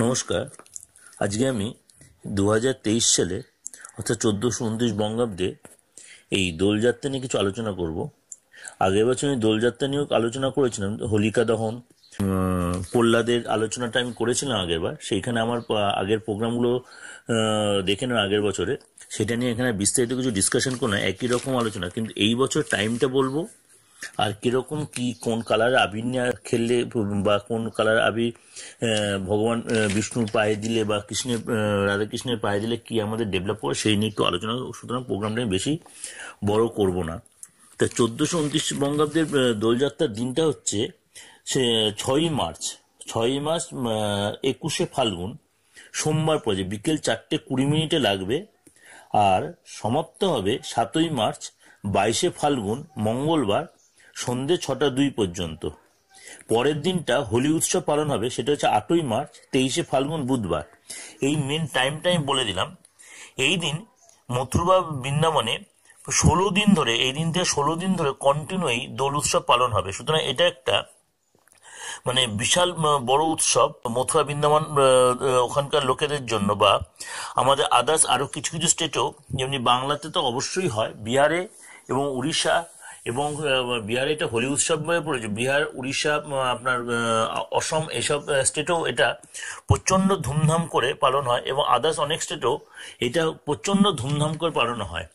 নমস্কার আজকে আমি দু সালে অর্থাৎ চোদ্দোশো উনত্রিশ বঙ্গাব্দে এই দোলযাত্রা নিয়ে কিছু আলোচনা করব আগের বছর আমি দোলযাত্রা নিয়েও আলোচনা করেছিলাম হোলিকা দহন কল্লাদের আলোচনাটা আমি করেছিলাম আগেরবার সেইখানে আমার আগের প্রোগ্রামগুলো দেখে নেওয়া আগের বছরে সেটা নিয়ে এখানে বিস্তারিত কিছু ডিসকাশন করো একই রকম আলোচনা কিন্তু এই বছর টাইমটা বলবো আর কিরকম কি কোন কালার আবির নিয়ে খেললে বা কোন কালার আবির ভগবান বিষ্ণুর পায়ে দিলে বা কৃষ্ণের রাধাকৃষ্ণের পায়ে দিলে কি আমাদের ডেভেলপ করে সেই নিয়ে একটু আলোচনা সুতরাং প্রোগ্রামটা বেশি বড় করব না তা চোদ্দোশো উনত্রিশ বঙ্গাব্দের দোলযাত্রার দিনটা হচ্ছে সে ছয়ই মার্চ ছয়ই মার্চ একুশে ফাল্গুন সোমবার পরে বিকেল চারটে কুড়ি মিনিটে লাগবে আর সমাপ্ত হবে সাতই মার্চ বাইশে ফাল্গুন মঙ্গলবার সন্ধ্যে ছটা দুই পর্যন্ত পরের দিনটা হোলি উৎসব পালন হবে সেটা হচ্ছে আটই মার্চ তেইশে ফাল্গুন বুধবার এই মেন টাইমটা আমি বলে দিলাম এই দিন মথুরা বৃন্দাবনে ষোলো দিন ধরে এই দিন থেকে ষোলো দিন ধরে কন্টিনিউই দোল উৎসব পালন হবে সুতরাং এটা একটা মানে বিশাল বড় উৎসব মথুরা বৃন্দাবন ওখানকার লোকেদের জন্য বা আমাদের আদার্স আরও কিছু কিছু স্টেটেও যেমনি বাংলাতে তো অবশ্যই হয় বিহারে এবং উড়িষ্যা এবং বিহারে এটা হোলি উৎসব পড়েছে বিহার উড়িষ্যা আপনার অসম এসব স্টেটেও এটা প্রচণ্ড ধুমধাম করে পালন হয় এবং আদার্স অনেক স্টেটেও এটা প্রচণ্ড ধুমধাম করে পালন হয়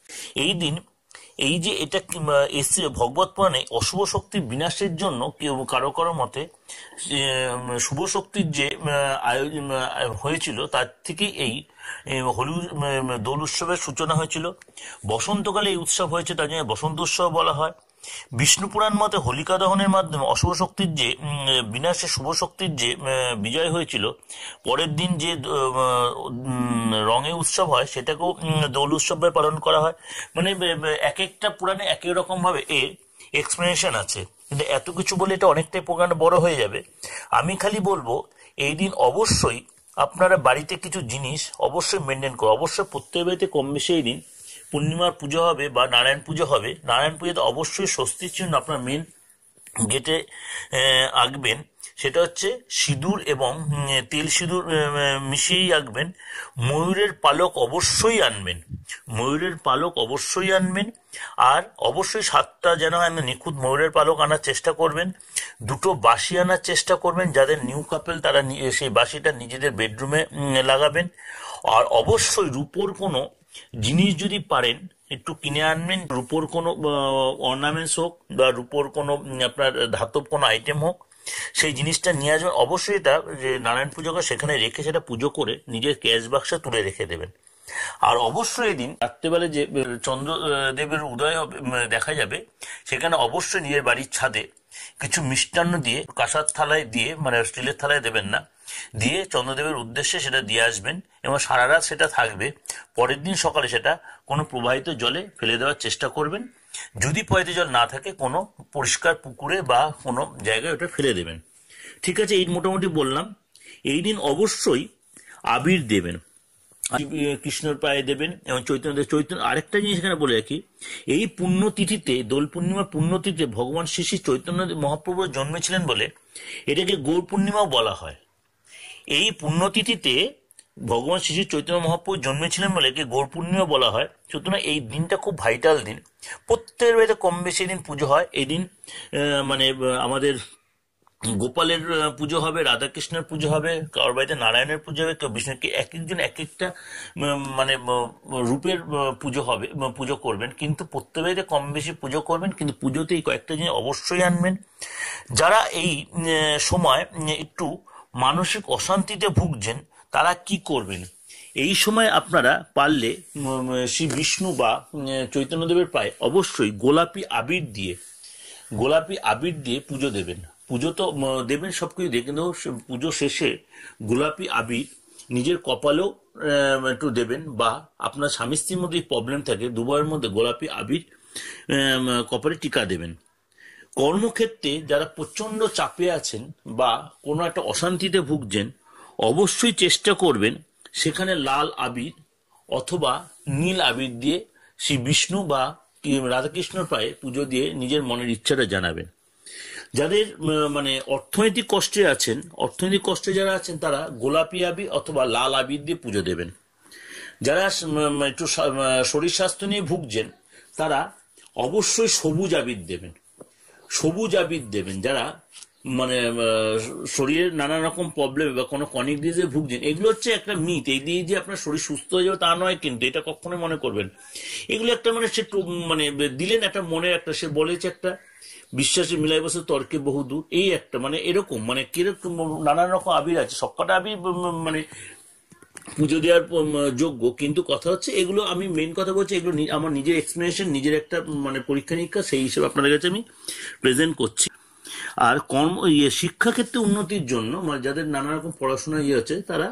এই দিন এই যে এটা এসছে ভগবত পুরাণে অশুভ শক্তির বিনাশের জন্য কেউ কারো কারো মতে শুভ শক্তির যে আয়োজন হয়েছিল তার থেকে এই হোলি দোল উৎসবের সূচনা হয়েছিল বসন্তকালে এই উৎসব হয়েছে তার জন্য বসন্ত উৎসব বলা হয় বিষ্ণু পুরাণ মতে হোলিকা দহনের মাধ্যমে অশুভ শক্তির যে বিনাশে শুভ শক্তির যে বিজয় হয়েছিল পরের দিন যে রঙে উৎসব হয় সেটাকেও দোল উৎসব পালন করা হয় মানে এক একটা পুরাণে একই রকমভাবে এর এক্সপ্লেনেশন আছে কিন্তু এত কিছু বলে এটা অনেকটাই প্রোগ্রাম বড় হয়ে যাবে আমি খালি বলবো এই দিন অবশ্যই আপনারা বাড়িতে কিছু জিনিস অবশ্যই মেনটেন করুন অবশ্যই প্রত্যেক বাড়িতে কম বেশি এই দিন পূর্ণিমার পুজো হবে বা নারায়ণ পুজো হবে নারায়ণ পুজোতে অবশ্যই স্বস্তির চিহ্ন আপনার মেন গেটে আঁকবেন সেটা হচ্ছে সিঁদুর এবং তেল সিঁদুর মিশিয়েই আঁকবেন ময়ূরের পালক অবশ্যই আনবেন ময়ূরের পালক অবশ্যই আনবেন আর অবশ্যই সাতটা যেন আনা মানে নিখুঁত ময়ূরের পালক আনার চেষ্টা করবেন দুটো বাঁশি আনার চেষ্টা করবেন যাদের নিউ কাপেল তারা সেই বাঁশিটা নিজেদের বেডরুমে লাগাবেন আর অবশ্যই রূপোর কোনো জিনিস যদি পারেন একটু কিনে আনবেন রূপোর কোনো অর্নামেন্টস হোক বা রূপোর কোনো আপনার ধাতব কোনো আইটেম হোক সেই জিনিসটা নিয়ে আসবেন অবশ্যই এটা যে নারায়ণ পুজো সেখানে রেখে সেটা পুজো করে নিজের ক্যাশ বাক্সে তুলে রেখে দেবেন আর অবশ্যই এদিন রাত্রেবেলা যে চন্দ্রদেবের উদয় দেখা যাবে সেখানে অবশ্যই নিজের বাড়ির ছাদে কিছু মিষ্টান্ন দিয়ে কাঁসার থালায় দিয়ে মানে স্টিলের থালায় দেবেন না দিয়ে চন্দ্রদেবের উদ্দেশ্যে সেটা দিয়ে আসবেন এবং সারা রাত সেটা থাকবে পরের দিন সকালে সেটা কোনো প্রবাহিত জলে ফেলে দেওয়ার চেষ্টা করবেন যদি প্রবাহিত জল না থাকে কোনো পরিষ্কার পুকুরে বা কোনো জায়গায় ওটা ফেলে দেবেন ঠিক আছে এই মোটামুটি বললাম এই দিন অবশ্যই আবির দেবেন কৃষ্ণর পায়ে দেবেন এবং চৈতন্য চৈতন্য আরেকটা জিনিস এখানে বলে রাখি এই পুণ্যতিথিতে দোল পূর্ণিমার পুণ্যতিথিতে ভগবান শ্রী শ্রী চৈতন্য মহাপ্রভু জন্মেছিলেন বলে এটাকে গৌর পূর্ণিমাও বলা হয় এই পুণ্যতিথিতে ভগবান শ্রী চৈতন্য মহাপ্রভু জন্মেছিলেন বলে একে গৌর পূর্ণিমা বলা হয় সুতরাং এই দিনটা খুব ভাইটাল দিন প্রত্যেকের বাড়িতে কম বেশি দিন পুজো হয় এই দিন মানে আমাদের গোপালের পুজো হবে রাধাকৃষ্ণের পুজো হবে কারোর বাড়িতে নারায়ণের পুজো হবে কেউ বিষ্ণুকে এক একজন এক একটা মানে রূপের পুজো হবে পুজো করবেন কিন্তু প্রত্যেক বাড়িতে কম বেশি পুজো করবেন কিন্তু পুজোতে এই কয়েকটা জিনিস অবশ্যই আনবেন যারা এই সময় একটু মানসিক অশান্তিতে ভুগছেন তারা কি করবেন এই সময় আপনারা পারলে শ্রী বিষ্ণু বা চৈতন্যদেবের পায়ে অবশ্যই গোলাপি আবির দিয়ে গোলাপি আবির দিয়ে পুজো দেবেন পুজো তো দেবেন সব কিছু দিয়ে কিন্তু পুজো শেষে গোলাপি আবির নিজের কপালেও একটু দেবেন বা আপনার স্বামী স্ত্রীর মধ্যে প্রবলেম থাকে দুবারের মধ্যে গোলাপি আবির কপালে টিকা দেবেন কর্মক্ষেত্রে যারা প্রচণ্ড চাপে আছেন বা কোনো একটা অশান্তিতে ভুগছেন অবশ্যই চেষ্টা করবেন সেখানে লাল আবির অথবা নীল আবির দিয়ে শ্রী বিষ্ণু বা রাধাকৃষ্ণ পায়ে পুজো দিয়ে নিজের মনের ইচ্ছাটা জানাবেন যাদের মানে অর্থনৈতিক কষ্টে আছেন অর্থনৈতিক কষ্টে যারা আছেন তারা গোলাপি আবি অথবা লাল আবির দিয়ে পুজো দেবেন যারা একটু শরীর স্বাস্থ্য নিয়ে ভুগছেন তারা অবশ্যই সবুজ আবির দেবেন সবুজ আবির দেবেন যারা মানে শরীরের নানা রকম প্রবলেম বা কোনো কনিক দিয়ে ভুগছেন এগুলো হচ্ছে একটা মিথ এই দিয়ে যে আপনার শরীর সুস্থ হয়ে যাবে তা নয় কিন্তু এটা কখনোই মনে করবেন এগুলো একটা মানে সে মানে দিলেন একটা মনের একটা সে বলেছে একটা বিশ্বাসে মিলাই বসে তর্কে বহু দূর এই একটা মানে এরকম মানে কিরকম নানান রকম আবির আছে সবকটা আবির মানে পুজো দেওয়ার যোগ্য কিন্তু কথা হচ্ছে এগুলো আমি মেন কথা বলছি এগুলো আমার নিজের এক্সপ্লেনেশন নিজের একটা মানে পরীক্ষা নিরীক্ষা সেই হিসেবে আপনাদের কাছে আমি প্রেজেন্ট করছি আর কর্ম ইয়ে শিক্ষাক্ষেত্রে উন্নতির জন্য মানে যাদের নানা রকম পড়াশোনা ইয়ে আছে তারা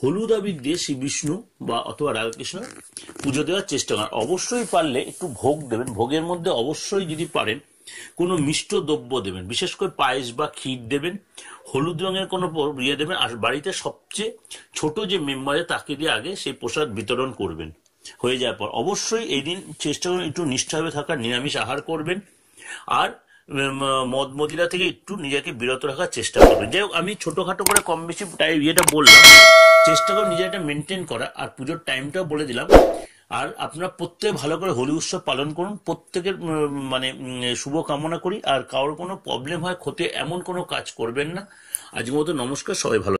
হলুদ আবির দিয়ে শ্রী বিষ্ণু বা অথবা রাধাকৃষ্ণ পুজো দেওয়ার চেষ্টা করেন অবশ্যই পারলে একটু ভোগ দেবেন ভোগের মধ্যে অবশ্যই যদি পারেন কোনো মিষ্ট দ্রব্য দেবেন বিশেষ করে পায়েস বা ক্ষীর দেবেন হলুদ রঙের কোনো ইয়ে দেবেন আর বাড়িতে সবচেয়ে ছোট যে মেম্বারে তাকে দিয়ে আগে সেই প্রসাদ বিতরণ করবেন হয়ে যাওয়ার পর অবশ্যই এই দিন চেষ্টা করুন একটু নিষ্ঠাভাবে থাকার নিরামিষ আহার করবেন আর মদ মদিরা থেকে একটু নিজেকে বিরত রাখার চেষ্টা করবেন যাই হোক আমি ছোটোখাটো করে কম বেশি ইয়েটা বললাম চেষ্টা করে নিজের একটা মেনটেন করা আর পুজোর টাইমটাও বলে দিলাম আর আপনারা প্রত্যেকে ভালো করে হোলি উৎসব পালন করুন প্রত্যেকের মানে শুভ কামনা করি আর কারোর কোনো প্রবলেম হয় ক্ষতি এমন কোনো কাজ করবেন না আজকের মতো নমস্কার সবাই ভালো